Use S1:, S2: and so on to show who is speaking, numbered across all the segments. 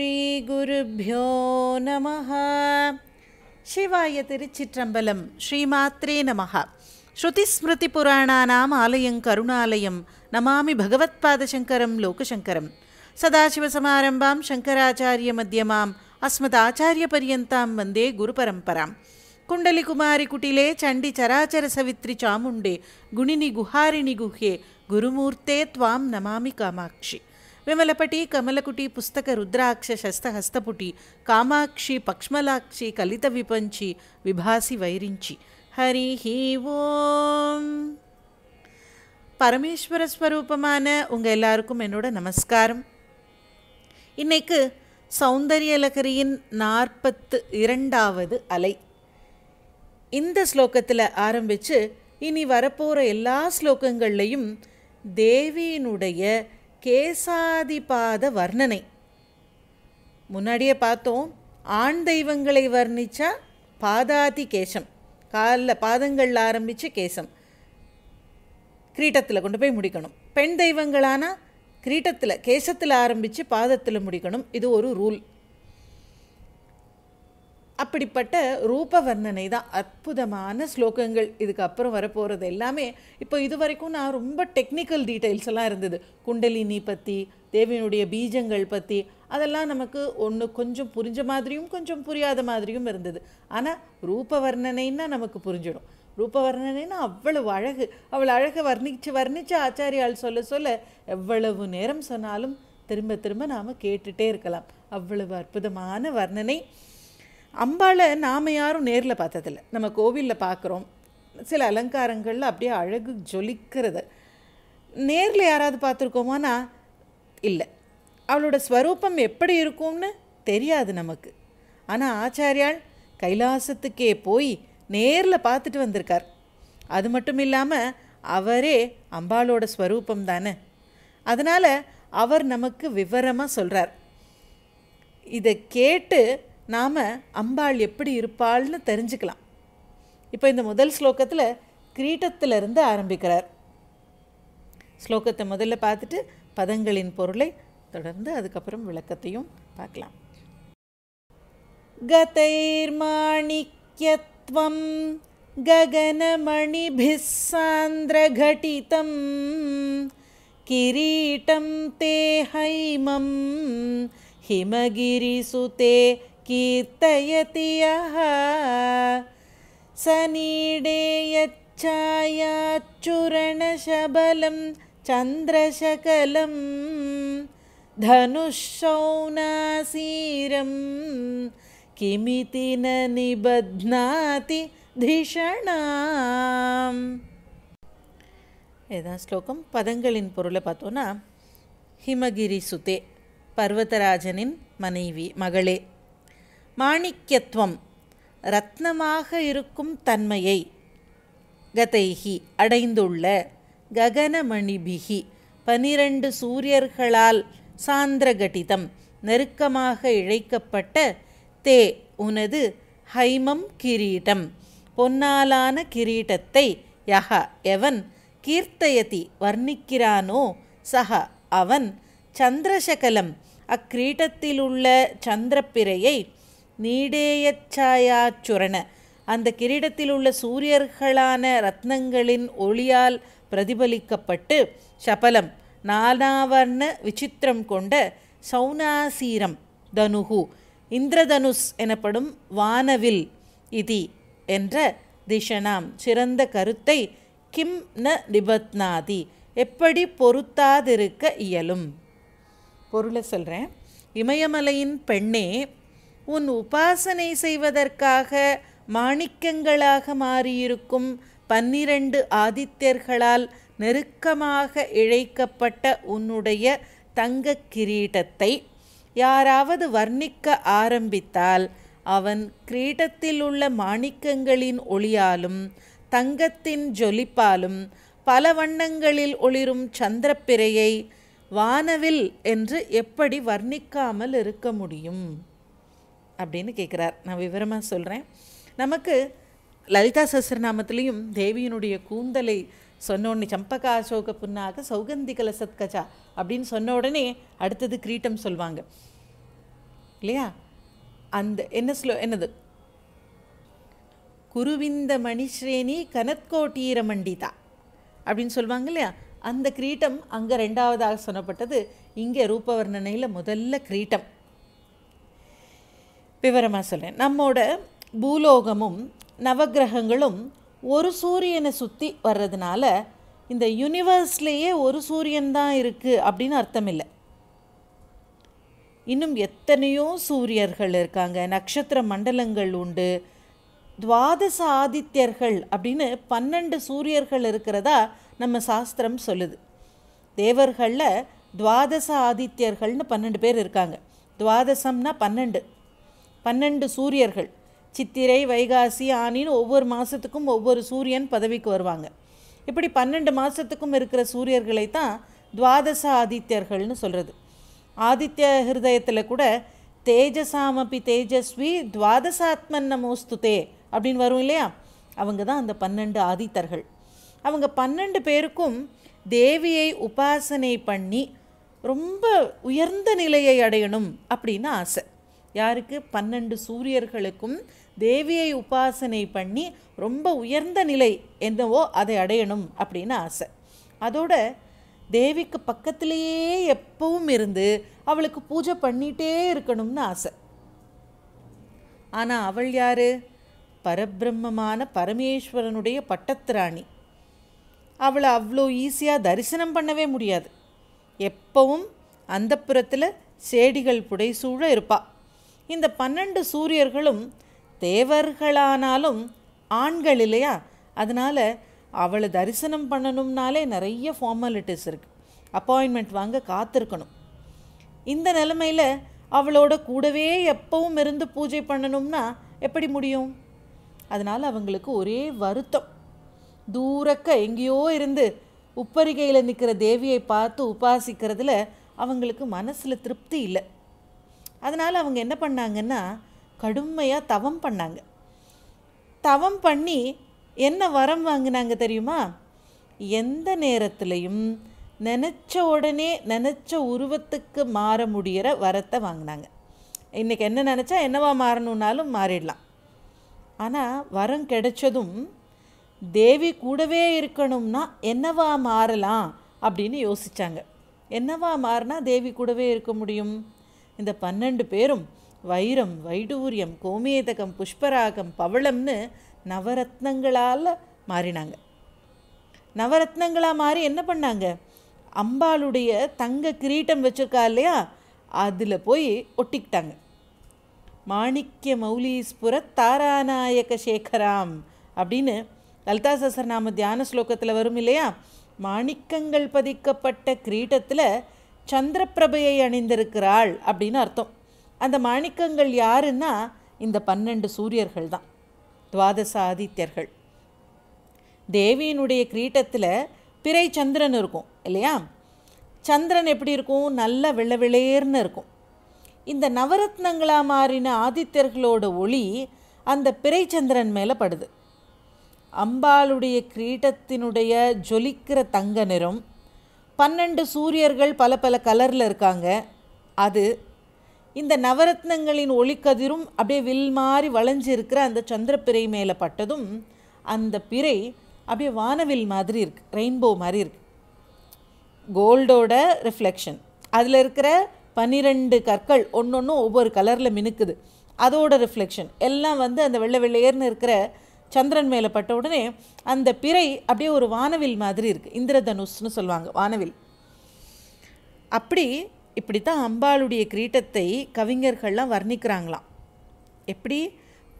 S1: ஸ்ரீகுருப்போ நம சிவாய திருச்சிற்றம்பலம் ஸ்ரீமாத்ரே நமஹா ஸ்ருதிஸ்மிருதி புராணானாம் ஆலயம் கருணாலயம் நமாமி பகவத்பாதசங்கரம் லோகசங்கரம் சதாசிவசமாரம்பாம் சங்கராச்சாரிய மத்தியமாம் அஸ்மதாச்சாரியபரியந்தாம் வந்தே குருபரம்பராம் कुण्डलिकुमारिकुटिले चण्डिचराचरसवित्रि चामुण्डे गुणिनि गुहारिणि गुह्ये गुरुमूर्ते त्वां नमामि कामाक्षि கமலகுட்டி புஸ்தக ಪುಸ್ತಕ ರುದ್ರಾಕ್ಷ ಶಸ್ತಹಸ್ತಪುಟಿ காமாட்சி பக்ஷ்மலாட்சி கலித விபஞ்சி விபாசி வைரிஞ்சி ஹரி ஹி ஓம் பரமேஸ்வர ஸ்வரூபமான உங்கள் எல்லாருக்கும் என்னோட நமஸ்காரம் இன்னைக்கு சௌந்தரிய லகரியின் நாற்பத்து இரண்டாவது அலை இந்த ஸ்லோகத்தில் ஆரம்பித்து இனி வரப்போகிற எல்லா ஸ்லோகங்கள்லேயும் தேவியினுடைய கேசாதிபாத வர்ணனை முன்னாடியே பார்த்தோம் ஆண் தெய்வங்களை வர்ணித்தா பாதாதி கேசம் காலில் பாதங்களில் ஆரம்பித்த கேசம் கிரீட்டத்தில் கொண்டு போய் முடிக்கணும் பெண் தெய்வங்களானால் கிரீட்டத்தில் கேசத்தில் ஆரம்பித்து பாதத்தில் முடிக்கணும் இது ஒரு ரூல் அப்படிப்பட்ட ரூப வர்ணனை தான் அற்புதமான ஸ்லோகங்கள் இதுக்கப்புறம் வரப்போகிறது எல்லாமே இப்போ இது வரைக்கும் நான் ரொம்ப டெக்னிக்கல் டீட்டெயில்ஸ் எல்லாம் இருந்தது குண்டலினி பற்றி தேவியனுடைய பீஜங்கள் பற்றி அதெல்லாம் நமக்கு ஒன்று கொஞ்சம் புரிஞ்ச மாதிரியும் கொஞ்சம் புரியாத மாதிரியும் இருந்தது ஆனால் ரூப வர்ணனைன்னா நமக்கு புரிஞ்சிடும் ரூப வர்ணனைன்னா அவ்வளவு அழகு அவ்வளோ அழகை வர்ணித்து வர்ணித்து ஆச்சாரியால் சொல்ல சொல்ல எவ்வளவு நேரம் சொன்னாலும் திரும்ப திரும்ப நாம் கேட்டுகிட்டே இருக்கலாம் அவ்வளவு அற்புதமான வர்ணனை அம்பாளை நாம் யாரும் நேரில் பார்த்ததில்ல நம்ம கோவிலில் பார்க்குறோம் சில அலங்காரங்களில் அப்படியே அழகு ஜொலிக்கிறது நேரில் யாராவது பார்த்துருக்கோமானா இல்லை அவளோட ஸ்வரூபம் எப்படி இருக்கும்னு தெரியாது நமக்கு ஆனால் ஆச்சாரியால் கைலாசத்துக்கே போய் நேரில் பார்த்துட்டு வந்திருக்கார் அது மட்டும் இல்லாமல் அவரே அம்பாளோட ஸ்வரூபம் தானே அதனால் அவர் நமக்கு விவரமாக சொல்கிறார் இதை கேட்டு நாம் அம்பாள் எப்படி இருப்பாள்னு தெரிஞ்சுக்கலாம் இப்போ இந்த முதல் ஸ்லோகத்தில் கிரீட்டத்திலிருந்து ஆரம்பிக்கிறார் ஸ்லோகத்தை முதல்ல பார்த்துட்டு பதங்களின் பொருளை தொடர்ந்து அதுக்கப்புறம் விளக்கத்தையும் பார்க்கலாம் கதைர்மாணிக்யத்வம் गगनमणिभिः கிரீட்டம் தே ஹைமம் हैमं हिमगिरिसुते कीर्तयति यः सनीडे यच्छायाच्चुरणशबलं चन्द्रशकलं धनुःशौनासीरं किमिति न निबध्नाति धिषणाम् இதான் ஸ்லோகம் பதங்களின் பொருளை பார்த்தோன்னா ஹிமகிரி சுதே பர்வதராஜனின் மனைவி மகளே மாணிக்கத்துவம் ரத்னமாக இருக்கும் தன்மையை கதைகி அடைந்துள்ள ககனமணிபிகி பனிரண்டு சூரியர்களால் சாந்திரகடிதம் நெருக்கமாக இழைக்கப்பட்ட தே உனது ஹைமம் கிரீட்டம் பொன்னாலான கிரீட்டத்தை யஹ எவன் கீர்த்தயதி வர்ணிக்கிறானோ சஹ அவன் சந்திரசகலம் அக்கிரீட்டத்திலுள்ள சந்திரப்பிரையை நீடேயச்சாயாச்சுரண அந்த கிரீடத்தில் உள்ள சூரியர்களான ரத்னங்களின் ஒளியால் பிரதிபலிக்கப்பட்டு சபலம் நானாவர்ண விசித்திரம் கொண்ட சௌனாசீரம் தனுகு இந்திரதனுஸ் எனப்படும் வானவில் இதி என்ற திஷனாம் சிறந்த கருத்தை கிம் ந நிபத்னாதி எப்படி பொருத்தாதிருக்க இயலும் பொருளை சொல்கிறேன் இமயமலையின் பெண்ணே உன் உபாசனை செய்வதற்காக மாணிக்கங்களாக மாறியிருக்கும் பன்னிரண்டு ஆதித்யர்களால் நெருக்கமாக இழைக்கப்பட்ட உன்னுடைய தங்க கிரீடத்தை யாராவது வர்ணிக்க ஆரம்பித்தால் அவன் கிரீடத்தில் உள்ள மாணிக்கங்களின் ஒளியாலும் தங்கத்தின் ஜொலிப்பாலும் பல வண்ணங்களில் ஒளிரும் சந்திரப்பிரையை வானவில் என்று எப்படி வர்ணிக்காமல் இருக்க முடியும் அப்படின்னு கேட்குறார் நான் விவரமாக சொல்கிறேன் நமக்கு லலிதா சஸ்திரநாமத்துலேயும் தேவியினுடைய கூந்தலை சொன்ன உடனே சம்பகா அசோக புன்னாக சௌகந்தி கலசத்கஜா அப்படின்னு சொன்ன உடனே அடுத்தது கிரீட்டம் சொல்லுவாங்க இல்லையா அந்த என்ன ஸ்லோ என்னது குருவிந்த மணிஸ்ரேணி கனத்கோட்டீர மண்டிதா அப்படின்னு சொல்லுவாங்க இல்லையா அந்த கிரீட்டம் அங்கே ரெண்டாவதாக சொன்னப்பட்டது இங்கே ரூபவர்ணனையில் முதல்ல கிரீட்டம் விவரமாக சொல்கிறேன் நம்மோட பூலோகமும் நவகிரகங்களும் ஒரு சூரியனை சுற்றி வர்றதுனால இந்த யூனிவர்ஸ்லேயே ஒரு சூரியன் தான் இருக்குது அப்படின்னு அர்த்தம் இல்லை இன்னும் எத்தனையோ சூரியர்கள் இருக்காங்க நட்சத்திர மண்டலங்கள் உண்டு துவாதச ஆதித்யர்கள் அப்படின்னு பன்னெண்டு சூரியர்கள் இருக்கிறதா நம்ம சாஸ்திரம் சொல்லுது தேவர்களில் துவாதச ஆதித்யர்கள்னு பன்னெண்டு பேர் இருக்காங்க துவாதசம்னா பன்னெண்டு பன்னெண்டு சூரியர்கள் சித்திரை வைகாசி ஆனின்னு ஒவ்வொரு மாதத்துக்கும் ஒவ்வொரு சூரியன் பதவிக்கு வருவாங்க இப்படி பன்னெண்டு மாதத்துக்கும் இருக்கிற சூரியர்களை தான் துவாதச ஆதித்யர்கள்னு சொல்கிறது ஆதித்ய ஹிருதயத்தில் கூட தேஜசாமபி தேஜஸ்வி துவாதசாத்மன் நமோஸ்துதே அப்படின்னு வரும் இல்லையா அவங்க தான் அந்த பன்னெண்டு ஆதித்தர்கள் அவங்க பன்னெண்டு பேருக்கும் தேவியை உபாசனை பண்ணி ரொம்ப உயர்ந்த நிலையை அடையணும் அப்படின்னு ஆசை யாருக்கு பன்னெண்டு சூரியர்களுக்கும் தேவியை உபாசனை பண்ணி ரொம்ப உயர்ந்த நிலை என்னவோ அதை அடையணும் அப்படின்னு ஆசை அதோட தேவிக்கு பக்கத்திலேயே எப்பவும் இருந்து அவளுக்கு பூஜை பண்ணிகிட்டே இருக்கணும்னு ஆசை ஆனால் அவள் யார் பரபிரம்மமான பரமேஸ்வரனுடைய பட்டத்திராணி அவளை அவ்வளோ ஈஸியாக தரிசனம் பண்ணவே முடியாது எப்பவும் அந்த புறத்தில் செடிகள் புடைசூழ இருப்பாள் இந்த பன்னெண்டு சூரியர்களும் தேவர்களானாலும் ஆண்கள் இல்லையா அதனால் அவளை தரிசனம் பண்ணணும்னாலே நிறைய ஃபார்மாலிட்டிஸ் இருக்குது அப்பாயின்மெண்ட் வாங்க காத்திருக்கணும் இந்த நிலமையில் அவளோட கூடவே எப்பவும் இருந்து பூஜை பண்ணணும்னா எப்படி முடியும் அதனால் அவங்களுக்கு ஒரே வருத்தம் தூரக்க எங்கேயோ இருந்து உப்பரிகையில் நிற்கிற தேவியை பார்த்து உபாசிக்கிறதுல அவங்களுக்கு மனசில் திருப்தி இல்லை அதனால் அவங்க என்ன பண்ணாங்கன்னா கடுமையாக தவம் பண்ணாங்க தவம் பண்ணி என்ன வரம் வாங்கினாங்க தெரியுமா எந்த நேரத்துலையும் நினச்ச உடனே நினச்ச உருவத்துக்கு மாற முடிகிற வரத்தை வாங்கினாங்க இன்றைக்கி என்ன நினச்சா என்னவா மாறணுன்னாலும் மாறிடலாம் ஆனால் வரம் கிடைச்சதும் தேவி கூடவே இருக்கணும்னா என்னவா மாறலாம் அப்படின்னு யோசித்தாங்க என்னவா மாறினா தேவி கூடவே இருக்க முடியும் இந்த பன்னெண்டு பேரும் வைரம் வைடூரியம் கோமேதகம் புஷ்பராகம் பவளம்னு நவரத்னங்களால் மாறினாங்க நவரத்னங்களாக மாறி என்ன பண்ணாங்க அம்பாளுடைய தங்க கிரீட்டம் வச்சுருக்கா இல்லையா அதில் போய் ஒட்டிக்கிட்டாங்க மாணிக்க மௌலீஸ்புர தாராநாயக சேகராம் அப்படின்னு லலிதா நாம தியான ஸ்லோகத்தில் வரும் இல்லையா மாணிக்கங்கள் பதிக்கப்பட்ட கிரீட்டத்தில் சந்திரப்பிரபையை அணிந்திருக்கிறாள் அப்படின்னு அர்த்தம் அந்த மாணிக்கங்கள் யாருன்னா இந்த பன்னெண்டு சூரியர்கள் தான் துவாதச ஆதித்யர்கள் தேவியினுடைய கிரீட்டத்தில் பிறை சந்திரன் இருக்கும் இல்லையா சந்திரன் எப்படி இருக்கும் நல்ல வெள்ள வெளேர்னு இருக்கும் இந்த நவரத்னங்களாக மாறின ஆதித்யர்களோட ஒளி அந்த பிறை சந்திரன் மேலே படுது அம்பாளுடைய கிரீட்டத்தினுடைய ஜொலிக்கிற தங்க நிறம் பன்னெண்டு சூரியர்கள் பல பல கலரில் இருக்காங்க அது இந்த நவரத்னங்களின் ஒளிக்கதிரும் அப்படியே வில் மாதிரி வளைஞ்சு இருக்கிற அந்த சந்திரப்பிறை மேலே பட்டதும் அந்த பிறை அப்படியே வானவில் மாதிரி இருக்குது ரெயின்போ மாதிரி இருக்கு கோல்டோட ரிஃப்ளெக்ஷன் அதில் இருக்கிற பன்னிரெண்டு கற்கள் ஒன்று ஒன்றும் ஒவ்வொரு கலரில் மினுக்குது அதோட ரிஃப்ளெக்ஷன் எல்லாம் வந்து அந்த வெள்ளை வெள்ளையர்னு இருக்கிற சந்திரன் மேலே பட்ட உடனே அந்த பிறை அப்படியே ஒரு வானவில் மாதிரி இருக்குது இந்திரதனுஷ்னு சொல்லுவாங்க வானவில் அப்படி இப்படி தான் அம்பாளுடைய கிரீட்டத்தை கவிஞர்கள்லாம் வர்ணிக்கிறாங்களாம் எப்படி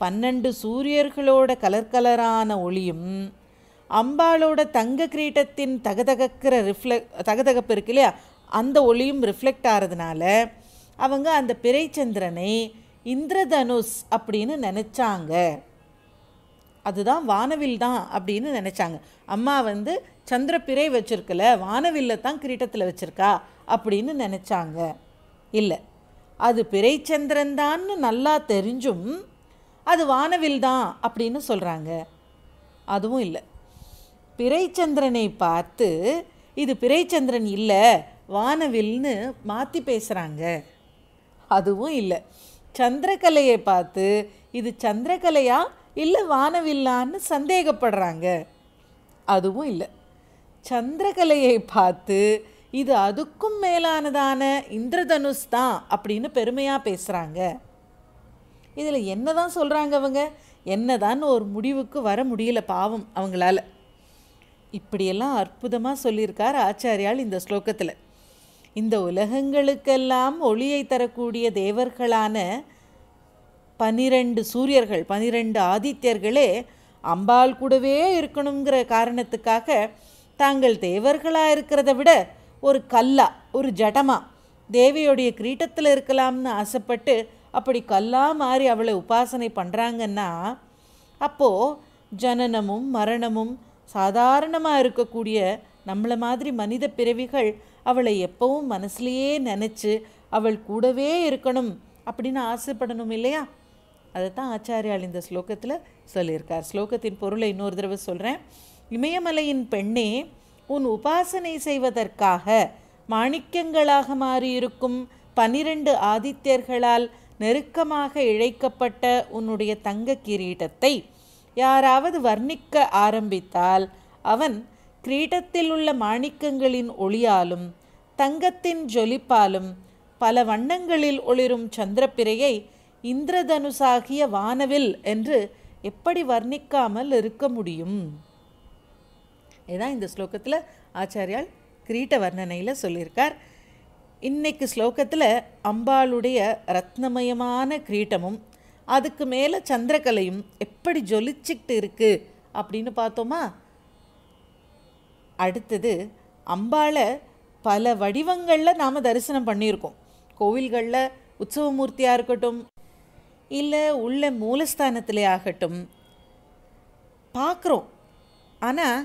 S1: பன்னெண்டு சூரியர்களோட கலர் கலரான ஒளியும் அம்பாளோட தங்க கிரீட்டத்தின் தகதகக்கிற ரிஃப்ளெக் தகதகப்பு இருக்கு இல்லையா அந்த ஒளியும் ரிஃப்ளெக்ட் ஆகிறதுனால அவங்க அந்த பிறைச்சந்திரனை இந்திரதனுஷ் அப்படின்னு நினச்சாங்க அதுதான் வானவில் தான் அப்படின்னு நினச்சாங்க அம்மா வந்து சந்திர பிறை வச்சுருக்கல வானவில்ல தான் கிரீட்டத்தில் வச்சுருக்கா அப்படின்னு நினச்சாங்க இல்லை அது சந்திரன்தான்னு நல்லா தெரிஞ்சும் அது வானவில் தான் அப்படின்னு சொல்கிறாங்க அதுவும் இல்லை பிறைச்சந்திரனை பார்த்து இது பிறைச்சந்திரன் இல்லை வானவில்னு மாற்றி பேசுகிறாங்க அதுவும் இல்லை சந்திரகலையை பார்த்து இது சந்திரகலையாக இல்லை வானவில்லான்னு சந்தேகப்படுறாங்க அதுவும் இல்லை சந்திரகலையை பார்த்து இது அதுக்கும் மேலானதான இந்திரதனுஷ் தான் அப்படின்னு பெருமையாக பேசுகிறாங்க இதில் என்ன தான் சொல்கிறாங்க அவங்க என்ன ஒரு முடிவுக்கு வர முடியல பாவம் அவங்களால இப்படியெல்லாம் அற்புதமாக சொல்லியிருக்கார் ஆச்சாரியால் இந்த ஸ்லோகத்தில் இந்த உலகங்களுக்கெல்லாம் ஒளியை தரக்கூடிய தேவர்களான பனிரெண்டு சூரியர்கள் பனிரெண்டு ஆதித்யர்களே அம்பாள் கூடவே இருக்கணுங்கிற காரணத்துக்காக தாங்கள் தேவர்களாக இருக்கிறத விட ஒரு கல்லா ஒரு ஜடமா தேவியோடைய கிரீட்டத்தில் இருக்கலாம்னு ஆசைப்பட்டு அப்படி கல்லா மாறி அவளை உபாசனை பண்ணுறாங்கன்னா அப்போது ஜனனமும் மரணமும் சாதாரணமாக இருக்கக்கூடிய நம்மளை மாதிரி மனித பிறவிகள் அவளை எப்பவும் மனசுலேயே நினச்சி அவள் கூடவே இருக்கணும் அப்படின்னு ஆசைப்படணும் இல்லையா அதைத்தான் ஆச்சாரியால் இந்த ஸ்லோகத்தில் சொல்லியிருக்கார் ஸ்லோகத்தின் பொருளை இன்னொரு தடவை சொல்கிறேன் இமயமலையின் பெண்ணே உன் உபாசனை செய்வதற்காக மாணிக்கங்களாக மாறியிருக்கும் பனிரெண்டு ஆதித்யர்களால் நெருக்கமாக இழைக்கப்பட்ட உன்னுடைய தங்க கிரீடத்தை யாராவது வர்ணிக்க ஆரம்பித்தால் அவன் கிரீடத்தில் உள்ள மாணிக்கங்களின் ஒளியாலும் தங்கத்தின் ஜொலிப்பாலும் பல வண்ணங்களில் ஒளிரும் சந்திரப்பிரையை இந்திரதனுசாகிய வானவில் என்று எப்படி வர்ணிக்காமல் இருக்க முடியும் இதுதான் இந்த ஸ்லோகத்தில் ஆச்சாரியால் கிரீட்ட வர்ணனையில் சொல்லியிருக்கார் இன்னைக்கு ஸ்லோகத்தில் அம்பாளுடைய ரத்னமயமான கிரீட்டமும் அதுக்கு மேலே சந்திரகலையும் எப்படி ஜொலிச்சிக்கிட்டு இருக்குது அப்படின்னு பார்த்தோமா அடுத்தது அம்பாளை பல வடிவங்களில் நாம் தரிசனம் பண்ணியிருக்கோம் கோவில்களில் உற்சவமூர்த்தியாக இருக்கட்டும் இல்லை உள்ள மூலஸ்தானத்திலே ஆகட்டும் பார்க்குறோம் ஆனால்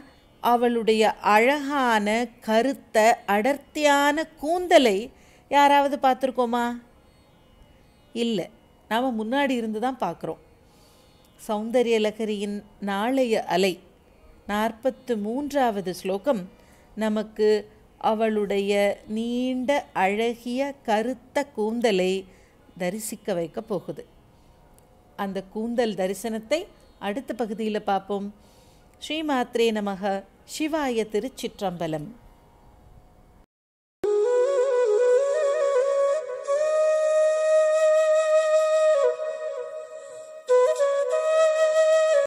S1: அவளுடைய அழகான கருத்த அடர்த்தியான கூந்தலை யாராவது பார்த்துருக்கோமா இல்லை நாம் முன்னாடி இருந்து தான் பார்க்குறோம் சௌந்தரிய லகரியின் நாளைய அலை நாற்பத்து மூன்றாவது ஸ்லோகம் நமக்கு அவளுடைய நீண்ட அழகிய கருத்த கூந்தலை தரிசிக்க வைக்கப் போகுது அந்த கூந்தல் தரிசனத்தை அடுத்த பகுதியில் பார்ப்போம் ஸ்ரீமாத்ரே நமக சிவாய திருச்சிற்றம்பலம்